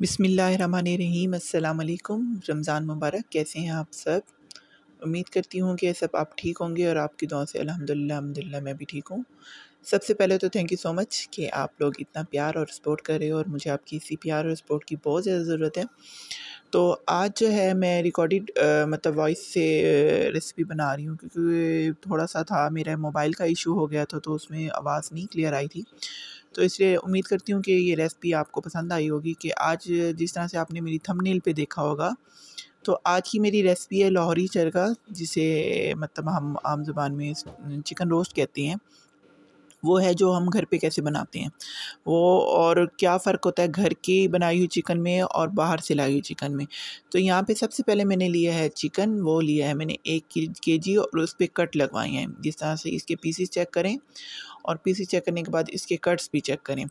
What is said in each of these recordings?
बिसमीम् अल्लाम रमज़ान मुबारक कैसे हैं आप सब उम्मीद करती हूँ कि सब आप ठीक होंगे और आपकी दुआ से अल्हम्दुलिल्लाह अल्हम्दुलिल्लाह मैं भी ठीक हूँ सबसे पहले तो थैंक यू सो मच कि आप लोग इतना प्यार और सपोर्ट कर रहे हो और मुझे आपकी इसी प्यार और सपोर्ट की बहुत ज़्यादा ज़रूरत है तो आज जो है मैं रिकॉर्डेड मतलब वॉइस से रेसिपी बना रही हूँ क्योंकि थोड़ा सा था मेरा मोबाइल का इशू हो गया था तो उसमें आवाज़ नहीं क्लियर आई थी तो इसलिए उम्मीद करती हूँ कि ये रेसिपी आपको पसंद आई होगी कि आज जिस तरह से आपने मेरी थंबनेल पे देखा होगा तो आज की मेरी रेसिपी है लाहौरी चरगा जिसे मतलब हम आम जबान में चिकन रोस्ट कहते हैं वो है जो हम घर पे कैसे बनाते हैं वो और क्या फ़र्क होता है घर की बनाई हुई चिकन में और बाहर से लाई हुई चिकन में तो यहाँ पे सबसे पहले मैंने लिया है चिकन वो लिया है मैंने एक के जी और उस पर कट लगवाए हैं जिस तरह से इसके पीसीस चेक करें और पीसी चेक करने के बाद इसके कट्स भी चेक करें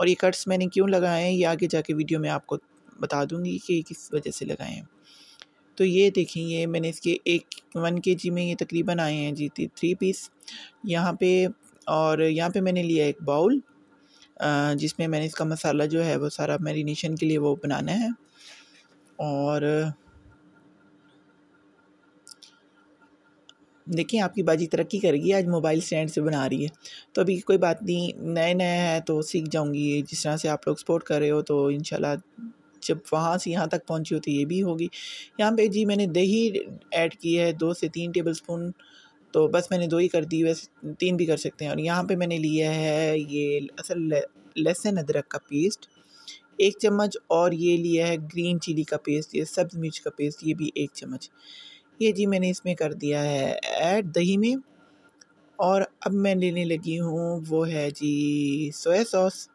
और ये कट्स मैंने क्यों लगाए हैं ये आगे जाके वीडियो में आपको बता दूँगी कि किस वजह से लगाए हैं तो ये देखें ये मैंने इसके एक वन के जी में ये तकरीबन आए हैं जी थ्री पीस यहाँ पे और यहाँ पे मैंने लिया एक बाउल जिसमें मैंने इसका मसाला जो है वो सारा मैरिनेशन के लिए वो बनाना है और देखिए आपकी बाजी तरक्की करेगी आज मोबाइल स्टैंड से बना रही है तो अभी कोई बात नहीं नए नए हैं तो सीख जाऊंगी जिस तरह से आप लोग सपोर्ट कर रहे हो तो इन जब वहाँ से यहाँ तक पहुँची हो तो ये भी होगी यहाँ पे जी मैंने दही ऐड की है दो से तीन टेबल स्पून तो बस मैंने दो ही कर दी वैसे तीन भी कर सकते हैं और यहाँ पे मैंने लिया है ये असल लहसुन अदरक का पेस्ट एक चम्मच और ये लिया है ग्रीन चिली का पेस्ट ये सब्ज़ मिर्च का पेस्ट ये भी एक चम्मच ये जी मैंने इसमें कर दिया है ऐड दही में और अब मैं लेने लगी हूँ वो है जी सोया सॉस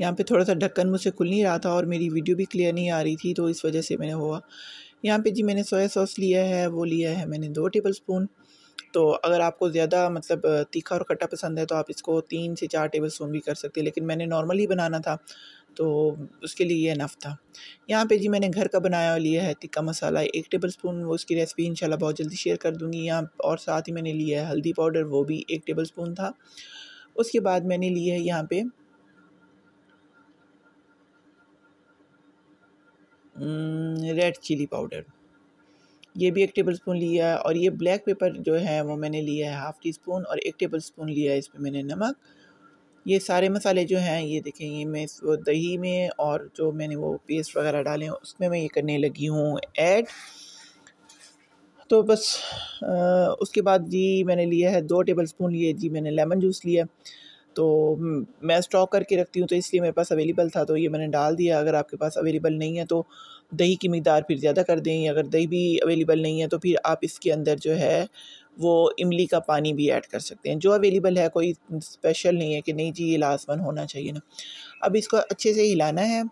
यहाँ पे थोड़ा सा ढक्कन मुझसे खुल नहीं रहा था और मेरी वीडियो भी क्लियर नहीं आ रही थी तो इस वजह से मैंने हुआ यहाँ पे जी मैंने सोया सॉस लिया है वो लिया है मैंने दो टेबल स्पून तो अगर आपको ज़्यादा मतलब तीखा और खट्टा पसंद है तो आप इसको तीन से चार टेबल स्पून भी कर सकते हैं लेकिन मैंने नॉर्मली बनाना था तो उसके लिए ये नफ़ था यहाँ पे जी मैंने घर का बनाया लिया है तिक्का मसाला एक टेबल स्पून वो उसकी रेसिपी इंशाल्लाह बहुत जल्दी शेयर कर दूँगी यहाँ और साथ ही मैंने लिया है हल्दी पाउडर वो भी एक टेबल स्पून था उसके बाद मैंने लिया है यहाँ पर रेड चिली पाउडर ये भी एक टेबल स्पून लिया है और ये ब्लैक पेपर जो है वो मैंने लिया है हाफ़ टी स्पून और एक टेबल स्पून लिया है इसमें मैंने नमक ये सारे मसाले जो हैं ये देखें ये मैं वो दही में और जो मैंने वो पेस्ट वगैरह डाले हैं उसमें मैं ये करने लगी हूँ ऐड तो बस आ, उसके बाद जी मैंने लिया है दो टेबल स्पून लिए जी मैंने लेमन जूस लिया तो मैं स्टॉक करके रखती हूँ तो इसलिए मेरे पास अवेलेबल था तो ये मैंने डाल दिया अगर आपके पास अवेलेबल नहीं है तो दही की मकदार फिर ज़्यादा कर दें अगर दही भी अवेलेबल नहीं है तो फिर आप इसके अंदर जो है वो इमली का पानी भी ऐड कर सकते हैं जो अवेलेबल है कोई स्पेशल नहीं है कि नहीं जी ये लाजमन होना चाहिए ना अब इसको अच्छे से हिलाना है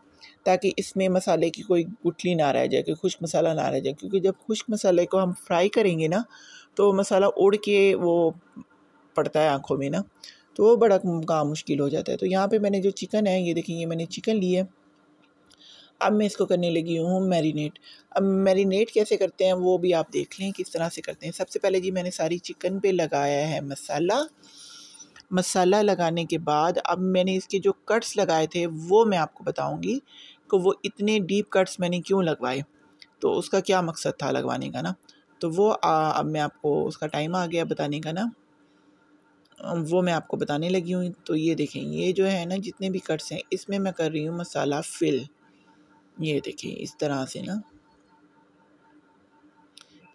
ताकि इसमें मसाले की कोई गुठली ना रह जाए कि खुश्क मसाला ना रह जाए क्योंकि जब खुश्क मसाले को हम फ्राई करेंगे ना तो मसाला उड़ के वो पड़ता है आँखों में ना तो वो बड़ा काम मुश्किल हो जाता है तो यहाँ पे मैंने जो चिकन है ये देखिए ये मैंने चिकन ली है अब मैं इसको करने लगी हूँ मैरिनेट अब मैरिनेट कैसे करते हैं वो भी आप देख लें किस तरह से करते हैं सबसे पहले जी मैंने सारी चिकन पे लगाया है मसाला मसाला लगाने के बाद अब मैंने इसके जो कट्स लगाए थे वो मैं आपको बताऊँगी कि वो इतने डीप कट्स मैंने क्यों लगवाए तो उसका क्या मकसद था लगवाने का ना तो वो आ, अब मैं आपको उसका टाइम आ गया बताने का ना वो मैं आपको बताने लगी हूँ तो ये देखें ये जो है ना जितने भी कट्स हैं इसमें मैं कर रही हूँ मसाला फिल ये देखें इस तरह से ना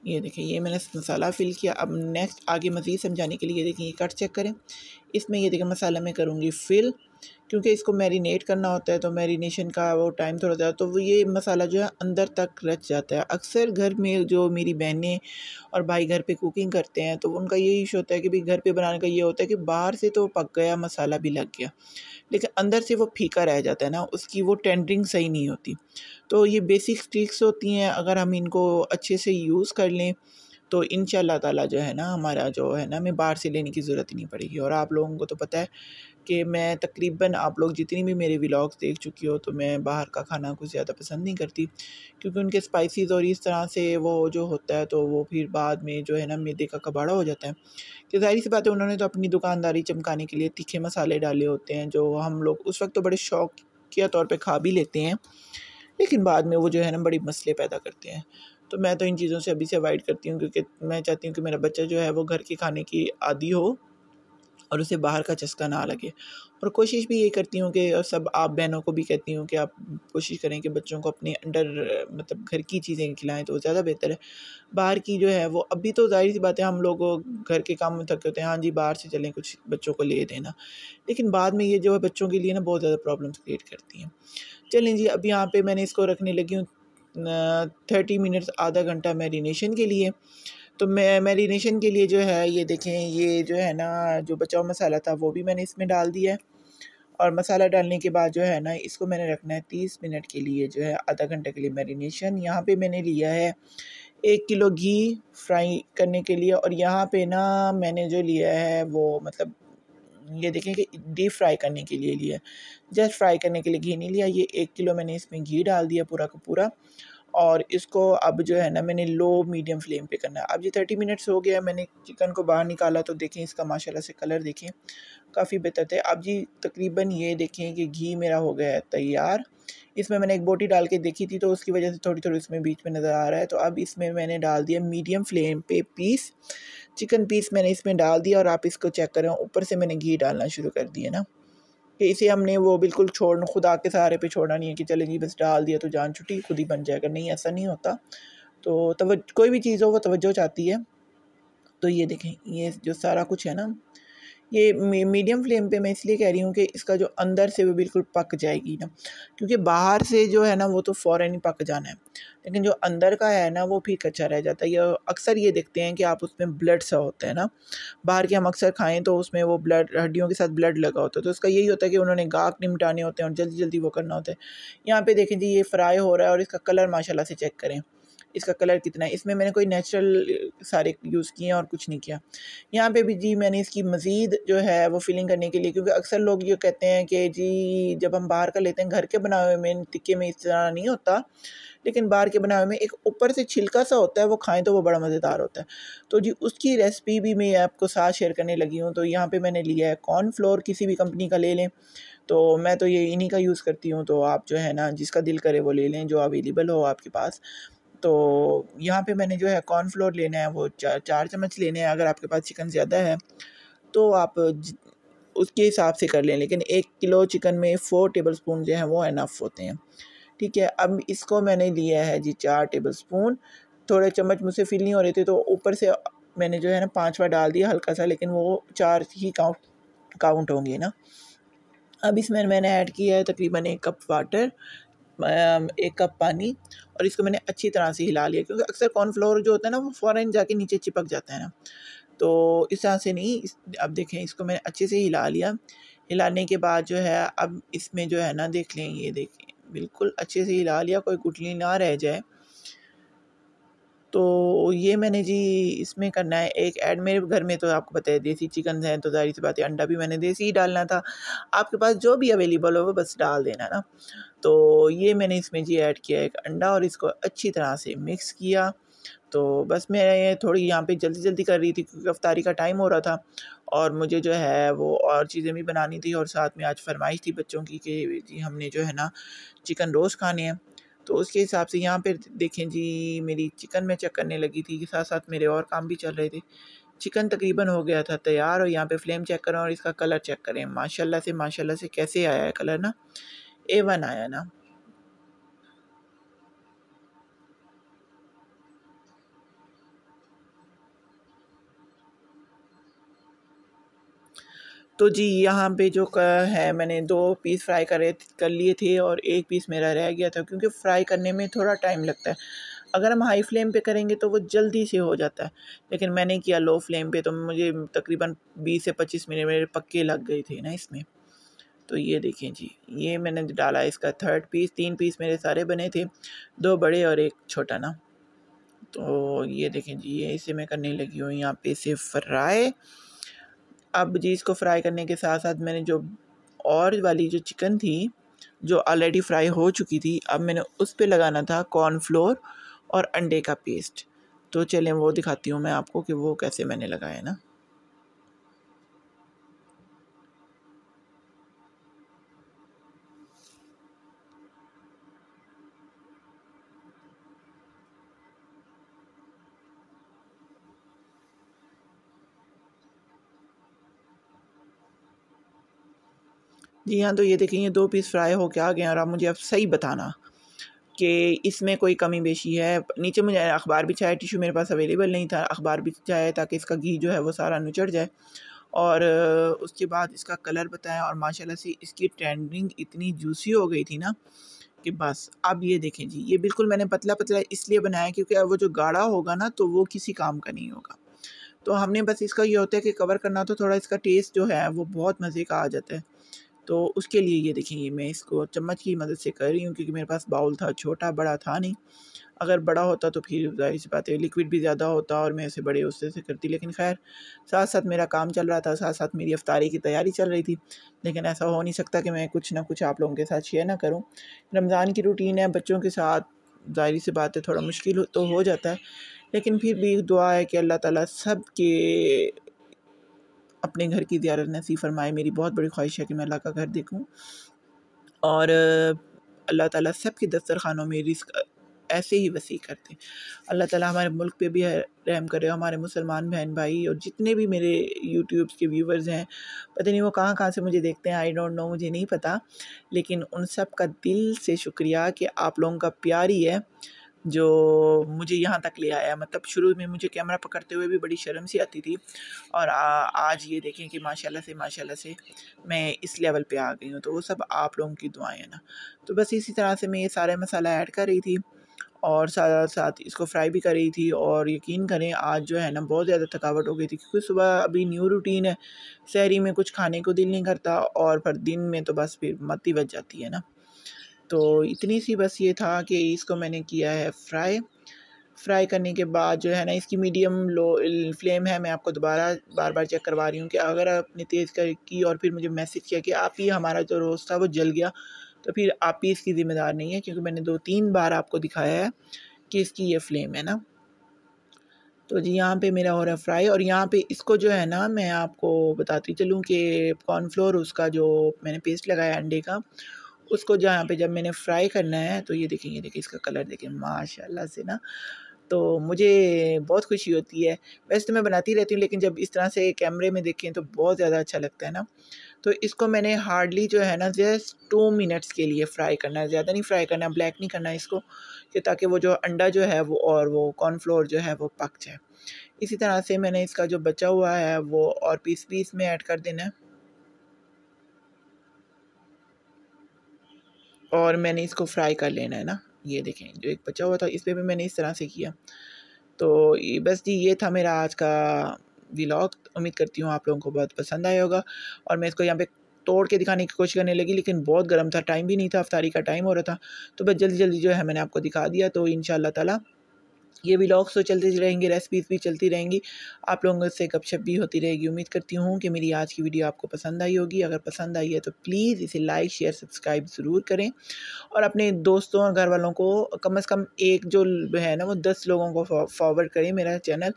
ये देखें ये मैंने मसाला फिल किया अब नेक्स्ट आगे मज़ीद समझाने के लिए ये देखें ये कट चेक करें इसमें ये देखें मसाला मैं करूँगी फिल क्योंकि इसको मैरिनेट करना होता है तो मैरिनेशन का वो टाइम थोड़ा ज़्यादा तो वो ये मसाला जो है अंदर तक रच जाता है अक्सर घर में जो मेरी बहनें और भाई घर पे कुकिंग करते हैं तो उनका ये इशू होता है कि भाई घर पे बनाने का ये होता है कि बाहर से तो पक गया मसाला भी लग गया लेकिन अंदर से वो फीका रह जाता है ना उसकी वो टेंडरिंग सही नहीं होती तो ये बेसिक ट्रिक्स होती हैं अगर हम इनको अच्छे से यूज़ कर लें तो इन ताला जो है ना हमारा जो है ना हमें बाहर से लेने की ज़रूरत ही नहीं पड़ेगी और आप लोगों को तो पता है कि मैं तकरीबन आप लोग जितनी भी मेरे व्लाग्स देख चुकी हो तो मैं बाहर का खाना कुछ ज़्यादा पसंद नहीं करती क्योंकि उनके स्पाइसेस और इस तरह से वो जो होता है तो वो फिर बाद में जो है ना मैदे का कबाड़ा हो जाता है कि जाहिर सी बात है उन्होंने तो अपनी दुकानदारी चमकाने के लिए तीखे मसाले डाले होते हैं जो हम लोग उस वक्त तो बड़े शौक के तौर पर खा भी लेते हैं लेकिन बाद में वो जो है ना बड़े मसले पैदा करते हैं तो मैं तो इन चीज़ों से अभी से अवॉइड करती हूँ क्योंकि मैं चाहती हूँ कि मेरा बच्चा जो है वो घर के खाने की आदि हो और उसे बाहर का चस्का ना लगे और कोशिश भी ये करती हूँ कि और सब आप बहनों को भी कहती हूँ कि आप कोशिश करें कि बच्चों को अपने अंडर मतलब घर की चीज़ें खिलाएं तो ज़्यादा बेहतर है बाहर की जो है वो अभी तो जाहिर सी बात है हम लोग घर के काम में थके होते हैं हाँ जी बाहर से चलें कुछ बच्चों को ले देना लेकिन बाद में ये जो है बच्चों के लिए ना बहुत ज़्यादा प्रॉब्लम्स क्रिएट करती हैं चलें जी अब यहाँ पर मैंने इसको रखने लगी हूँ थर्टी मिनट्स आधा घंटा मैरिनेशन के लिए तो मैं मैरिनेशन के लिए जो है ये देखें ये जो है ना जो बचाव मसाला था वो भी मैंने इसमें डाल दिया है और मसाला डालने के बाद जो है ना इसको मैंने रखना है तीस मिनट के लिए जो है आधा घंटे के लिए मैरिनेशन यहाँ पे मैंने लिया है एक किलो घी फ्राई करने के लिए और यहाँ पे ना मैंने जो लिया है वो मतलब ये देखें कि डीप फ्राई करने के लिए लिया जस्ट फ्राई करने के लिए घी नहीं लिया ये एक किलो मैंने इसमें घी डाल दिया पूरा का पूरा और इसको अब जो है ना मैंने लो मीडियम फ्लेम पे करना है अब ये थर्टी मिनट्स हो गया मैंने चिकन को बाहर निकाला तो देखें इसका माशाल्लाह से कलर देखें काफ़ी बेहतर थे अब जी तकरीबन ये देखें कि घी मेरा हो गया है तैयार इसमें मैंने एक बोटी डाल के देखी थी तो उसकी वजह से थोड़ी थोड़ी इसमें बीच में नज़र आ रहा है तो अब इसमें मैंने डाल दिया मीडियम फ्लेम पे पीस चिकन पीस मैंने इसमें डाल दिया और आप इसको चेक करें ऊपर से मैंने घी डालना शुरू कर दिया ना कि इसे हमने वो बिल्कुल छोड़ना खुदा के सहारे पे छोड़ना नहीं है कि चले जी बस डाल दिया तो जान छुट्टी खुद ही बन जाएगा नहीं ऐसा नहीं होता तो तवज कोई भी चीज़ हो वो तवज्जो चाहती है तो ये देखें ये जो सारा कुछ है ना ये मीडियम फ्लेम पे मैं इसलिए कह रही हूँ कि इसका जो अंदर से वो बिल्कुल पक जाएगी ना क्योंकि बाहर से जो है ना वो तो फ़ौर ही पक जाना है लेकिन जो अंदर का है ना वो भी कच्चा रह जाता है ये अक्सर ये देखते हैं कि आप उसमें ब्लड सा होता है ना बाहर के हम अक्सर खाएँ तो उसमें वो ब्लड हड्डियों के साथ ब्लड लगा होता है तो उसका यही होता है कि उन्होंने गाक निमटाने होते हैं और जल्दी जल्दी वो करना होता है यहाँ पर देखें जी ये फ्राई हो रहा है और इसका कलर माशाला से चेक करें इसका कलर कितना है इसमें मैंने कोई नेचुरल सारे यूज़ किए और कुछ नहीं किया यहाँ पे भी जी मैंने इसकी मज़ीद जो है वो फिलिंग करने के लिए क्योंकि अक्सर लोग ये कहते हैं कि जी जब हम बाहर का लेते हैं घर के बनाए हुए में टिक्के में इस तरह नहीं होता लेकिन बाहर के बनाए हुए में एक ऊपर से छिलका सा होता है वो खाएं तो वो बड़ा मज़ेदार होता है तो जी उसकी रेसिपी भी मैं आपको साथ शेयर करने लगी हूँ तो यहाँ पे मैंने लिया है कॉर्न फ्लोर किसी भी कंपनी का ले लें तो मैं तो ये इन्हीं का यूज़ करती हूँ तो आप जो है ना जिसका दिल करे वो ले लें जो अवेलेबल हो आपके पास तो यहाँ पे मैंने जो है कॉर्नफ्लोर लेना है वो चार चार चम्मच लेने हैं अगर आपके पास चिकन ज़्यादा है तो आप उसके हिसाब से कर लें लेकिन एक किलो चिकन में फ़ोर टेबल स्पून जो है वो एनफ होते हैं ठीक है अब इसको मैंने लिया है जी चार टेबल स्पून थोड़े चम्मच मुझसे फिल नहीं हो रहे थे तो ऊपर से मैंने जो है ना पाँचवा डाल दिया हल्का सा लेकिन वो चार ही काउंट काउंट होंगे ना अब इसमें मैंने ऐड किया है तकरीबन एक कप वाटर एक कप पानी और इसको मैंने अच्छी तरह से हिला लिया क्योंकि अक्सर कॉर्नफ्लोर जो होता है ना वो फ़ौरन जाके नीचे चिपक जाता है ना तो इस तरह से नहीं अब देखें इसको मैंने अच्छे से हिला लिया हिलाने के बाद जो है अब इसमें जो है ना देख लें ये देखें बिल्कुल अच्छे से हिला लिया कोई गुटली ना रह जाए तो ये मैंने जी इसमें करना है एक ऐड मेरे घर में तो आपको पता है देसी चिकन है तो जाहिर सी बात है अंडा भी मैंने देसी ही डालना था आपके पास जो भी अवेलेबल हो वो बस डाल देना ना तो ये मैंने इसमें जी ऐड किया एक अंडा और इसको अच्छी तरह से मिक्स किया तो बस मैं थोड़ी यहाँ पे जल्दी जल्दी कर रही थी क्योंकि रफ्तारी का टाइम हो रहा था और मुझे जो है वो और चीज़ें भी बनानी थी और साथ में आज फरमाइश थी बच्चों की कि जी हमने जो है ना चिकन रोस्ट खाने हैं तो उसके हिसाब से यहाँ पर देखें जी मेरी चिकन में चेक करने लगी थी के साथ साथ मेरे और काम भी चल रहे थे चिकन तकरीबन हो गया था तैयार और यहाँ पे फ्लेम चेक करें और इसका कलर चेक करें माशाल्लाह से माशाल्लाह से कैसे आया है कलर ना ए वन आया ना तो जी यहाँ पे जो है मैंने दो पीस फ्राई करे कर लिए थे और एक पीस मेरा रह गया था क्योंकि फ्राई करने में थोड़ा टाइम लगता है अगर हम हाई फ्लेम पे करेंगे तो वो जल्दी से हो जाता है लेकिन मैंने किया लो फ्लेम पे तो मुझे तकरीबन 20 से 25 मिनट मेरे पक्के लग गए थे ना इसमें तो ये देखें जी ये मैंने डाला इसका थर्ड पीस तीन पीस मेरे सारे बने थे दो बड़े और एक छोटा ना तो ये देखें जी ये इसे मैं करने लगी हूँ यहाँ पे से फ्राई अब जी इसको फ्राई करने के साथ साथ मैंने जो और वाली जो चिकन थी जो ऑलरेडी फ्राई हो चुकी थी अब मैंने उस पर लगाना था कॉर्नफ्लोर और अंडे का पेस्ट तो चलें वो दिखाती हूँ मैं आपको कि वो कैसे मैंने लगाया ना जी हाँ तो ये देखें ये दो पीस फ्राई होके आ गए हैं और आप मुझे अब सही बताना कि इसमें कोई कमी बेशी है नीचे मुझे अखबार भी बिछाया टिशू मेरे पास अवेलेबल नहीं था अखबार भी बिछाया ताकि इसका घी जो है वो सारा नुचड़ जाए और उसके बाद इसका कलर बताएं और माशाल्लाह से इसकी ट्रेंडिंग इतनी जूसी हो गई थी ना कि बस अब ये देखें जी ये बिल्कुल मैंने पतला पतला इसलिए बनाया क्योंकि अब वो जो गाढ़ा होगा ना तो वो किसी काम का नहीं होगा तो हमने बस इसका ये होता है कि कवर करना तो थोड़ा इसका टेस्ट जो है वो बहुत मज़े का आ जाता है तो उसके लिए ये देखेंगे मैं इसको चम्मच की मदद से कर रही हूँ क्योंकि मेरे पास बाउल था छोटा बड़ा था नहीं अगर बड़ा होता तो फिर जाहिर सी बात है लिक्विड भी ज़्यादा होता और मैं उसे बड़े उससे से करती लेकिन खैर साथ साथ मेरा काम चल रहा था साथ साथ मेरी अफ्तारी की तैयारी चल रही थी लेकिन ऐसा हो नहीं सकता कि मैं कुछ ना कुछ आप लोगों के साथ शेयर ना करूँ रमज़ान की रूटीन है बच्चों के साथ जाहिर सी बात है थोड़ा मुश्किल तो हो जाता है लेकिन फिर भी दुआ है कि अल्लाह ताला सब के अपने घर की ज्यारत नसीब फरमाए मेरी बहुत बड़ी ख्वाहिश है कि मैं अल्लाह का घर देखूँ और अल्लाह ताला सब के दस्तरखानों में रिस्क ऐसे ही वसी करते हैं अल्लाह ताला हमारे मुल्क पे भी रहम करे हमारे मुसलमान बहन भाई और जितने भी मेरे यूट्यूब के व्यूवर्स हैं पता नहीं वो कहाँ कहाँ से मुझे देखते हैं आई डोंट नो मुझे नहीं पता लेकिन उन सब का दिल से शुक्रिया कि आप लोगों का प्यार ही है जो मुझे यहाँ तक ले आया मतलब शुरू में मुझे कैमरा पकड़ते हुए भी बड़ी शर्म सी आती थी और आ, आज ये देखें कि माशाल्लाह से माशाल्लाह से मैं इस लेवल पे आ गई हूँ तो वो सब आप लोगों की दुआएं हैं ना तो बस इसी तरह से मैं ये सारे मसाला ऐड कर रही थी और साथ साथ इसको फ्राई भी कर रही थी और यकीन करें आज जो है ना बहुत ज़्यादा थकावट हो गई थी क्योंकि सुबह अभी न्यू रूटीन है शहरी में कुछ खाने को दिल नहीं करता और फिर दिन में तो बस फिर मत ही बच जाती है ना तो इतनी सी बस ये था कि इसको मैंने किया है फ्राई फ्राई करने के बाद जो है ना इसकी मीडियम लो फ्लेम है मैं आपको दोबारा बार बार चेक करवा रही हूँ कि अगर आपने तेज़ कर की और फिर मुझे मैसेज किया कि आप ही हमारा जो रोस्ट था वो जल गया तो फिर आप ही इसकी ज़िम्मेदार नहीं है क्योंकि मैंने दो तीन बार आपको दिखाया है कि इसकी ये फ्लेम है ना तो जी यहाँ पे मेरा हो रहा है फ्राई और यहाँ पे इसको जो है ना मैं आपको बताती चलूँ कि कॉर्नफ्लोर उसका जो मैंने पेस्ट लगाया अंडे का उसको जहाँ पे जब मैंने फ्राई करना है तो ये देखें ये देखें इसका कलर देखें माशाल्लाह से ना तो मुझे बहुत खुशी होती है वैसे तो मैं बनाती रहती हूँ लेकिन जब इस तरह से कैमरे में देखें तो बहुत ज़्यादा अच्छा लगता है ना तो इसको मैंने हार्डली जो है ना जस्ट टू मिनट्स के लिए फ्राई करना है ज़्यादा नहीं फ्राई करना ब्लैक नहीं करना इसको कि ताकि वो जो अंडा जो है वो और वो कॉर्नफ्लोर जो है वो पक जाए इसी तरह से मैंने इसका जो बचा हुआ है वो और पीस पीस में ऐड कर देना है और मैंने इसको फ्राई कर लेना है ना ये देखें जो एक बचा हुआ था इस पर भी मैंने इस तरह से किया तो बस जी ये था मेरा आज का व्लॉग उम्मीद करती हूँ आप लोगों को बहुत पसंद आया होगा और मैं इसको यहाँ पे तोड़ के दिखाने की कोशिश करने लगी लेकिन बहुत गर्म था टाइम भी नहीं था अफ्तारी का टाइम हो रहा था तो बस जल्दी जल्दी जो है मैंने आपको दिखा दिया तो इन ताला ये व्लॉग्स तो चलते रहेंगे रेसिपीज़ भी चलती रहेंगी आप लोगों से गपशप भी होती रहेगी उम्मीद करती हूँ कि मेरी आज की वीडियो आपको पसंद आई होगी अगर पसंद आई है तो प्लीज़ इसे लाइक शेयर सब्सक्राइब ज़रूर करें और अपने दोस्तों और घर वालों को कम अज़ कम एक जो है ना वो दस लोगों को फॉरवर्ड करें मेरा चैनल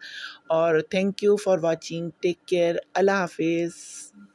और thank you for watching take care अल्लाह हाफिज़